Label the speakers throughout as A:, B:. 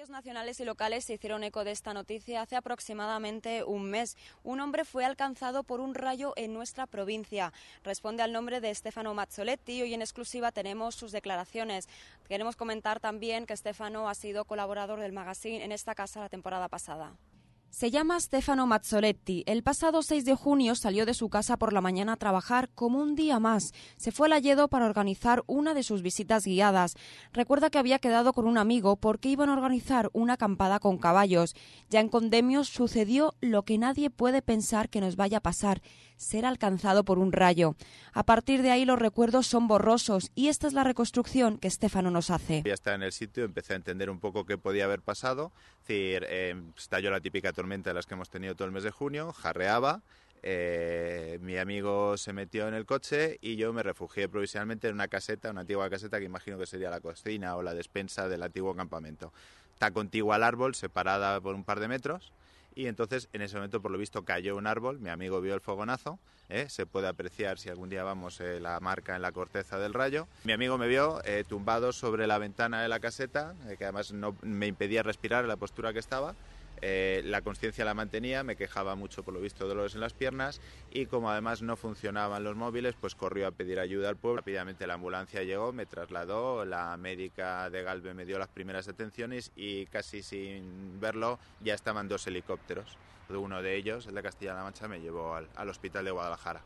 A: medios nacionales y locales se hicieron eco de esta noticia hace aproximadamente un mes. Un hombre fue alcanzado por un rayo en nuestra provincia. Responde al nombre de Stefano Mazzoletti y hoy en exclusiva tenemos sus declaraciones. Queremos comentar también que Stefano ha sido colaborador del magazine en esta casa la temporada pasada. Se llama Stefano Mazzoletti. El pasado 6 de junio salió de su casa por la mañana a trabajar como un día más. Se fue al Lalledo para organizar una de sus visitas guiadas. Recuerda que había quedado con un amigo porque iban a organizar una acampada con caballos. Ya en Condemios sucedió lo que nadie puede pensar que nos vaya a pasar, ser alcanzado por un rayo. A partir de ahí los recuerdos son borrosos y esta es la reconstrucción que Stefano nos hace.
B: Ya está en el sitio, empecé a entender un poco qué podía haber pasado. Es eh, estalló la típica tormenta de las que hemos tenido todo el mes de junio, jarreaba, eh, mi amigo se metió en el coche y yo me refugié provisionalmente en una caseta, una antigua caseta que imagino que sería la cocina o la despensa del antiguo campamento. Está contigua al árbol, separada por un par de metros, y entonces en ese momento por lo visto cayó un árbol, mi amigo vio el fogonazo, eh, se puede apreciar si algún día vamos eh, la marca en la corteza del rayo. Mi amigo me vio tumbado sobre la ventana de la caseta, que además no me impedía respirar en la postura que estaba, eh, la conciencia la mantenía, me quejaba mucho por lo visto dolores en las piernas y como además no funcionaban los móviles, pues corrió a pedir ayuda al pueblo. Rápidamente la ambulancia llegó, me trasladó, la médica de Galve me dio las primeras atenciones y casi sin verlo ya estaban dos helicópteros. Uno de ellos, el de Castilla-La Mancha, me llevó al hospital de Guadalajara.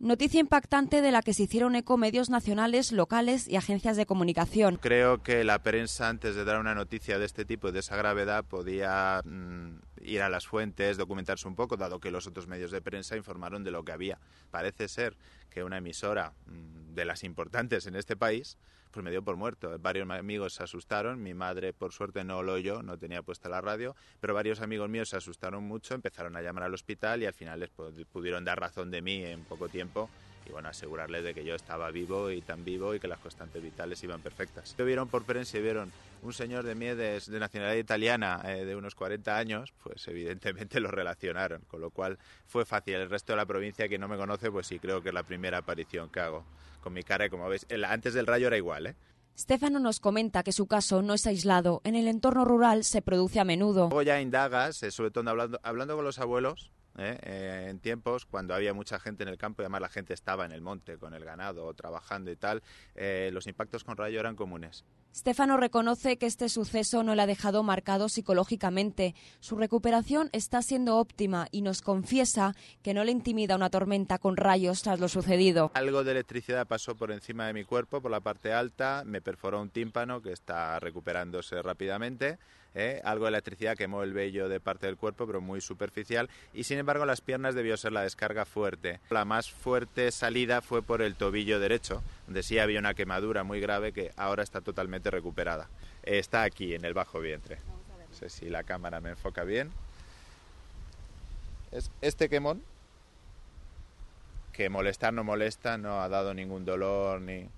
A: Noticia impactante de la que se hicieron eco medios nacionales, locales y agencias de comunicación.
B: Creo que la prensa antes de dar una noticia de este tipo y de esa gravedad podía mm, ir a las fuentes, documentarse un poco, dado que los otros medios de prensa informaron de lo que había. Parece ser que una emisora mm, de las importantes en este país, pues me dio por muerto. Varios amigos se asustaron, mi madre por suerte no lo oyó, no tenía puesta la radio, pero varios amigos míos se asustaron mucho, empezaron a llamar al hospital y al final les pudieron dar razón de mí en poco tiempo y bueno, asegurarle de que yo estaba vivo y tan vivo y que las constantes vitales iban perfectas. Lo vieron por prensa y vieron un señor de Miedes de nacionalidad italiana eh, de unos 40 años, pues evidentemente lo relacionaron, con lo cual fue fácil. El resto de la provincia que no me conoce, pues sí creo que es la primera aparición que hago con mi cara, y como veis, antes del rayo era igual, ¿eh?
A: Stefano nos comenta que su caso no es aislado, en el entorno rural se produce a menudo. Voy ya
B: indagas, eh, sobre todo hablando, hablando con los abuelos, ¿eh? Eh, en tiempos cuando había mucha gente en el campo y además la gente estaba en el monte con el ganado ...o trabajando y tal, eh, los impactos con rayos eran comunes.
A: Stefano reconoce que este suceso no le ha dejado marcado psicológicamente. Su recuperación está siendo óptima y nos confiesa que no le intimida una tormenta con rayos tras lo sucedido.
B: Algo de electricidad pasó por encima de mi cuerpo, por la parte alta, me perforó un tímpano que está recuperándose rápidamente. ¿eh? algo de electricidad quemó el vello de parte del cuerpo, pero muy superficial, y sin embargo las piernas debió ser la descarga fuerte. La más fuerte salida fue por el tobillo derecho, donde sí había una quemadura muy grave que ahora está totalmente recuperada. Está aquí, en el bajo vientre. No sé si la cámara me enfoca bien. Es este quemón, que molestar no molesta, no ha dado ningún dolor ni...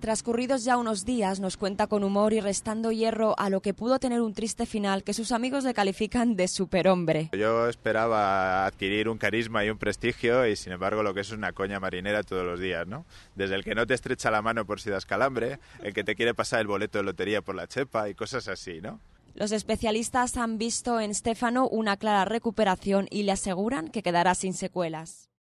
A: Transcurridos ya unos días, nos cuenta con humor y restando hierro a lo que pudo tener un triste final que sus amigos le califican de superhombre.
B: Yo esperaba adquirir un carisma y un prestigio y sin embargo lo que es una coña marinera todos los días, ¿no? Desde el que no te estrecha la mano por si das calambre, el que te quiere pasar el boleto de lotería por la chepa y cosas así, ¿no?
A: Los especialistas han visto en Stefano una clara recuperación y le aseguran que quedará sin secuelas.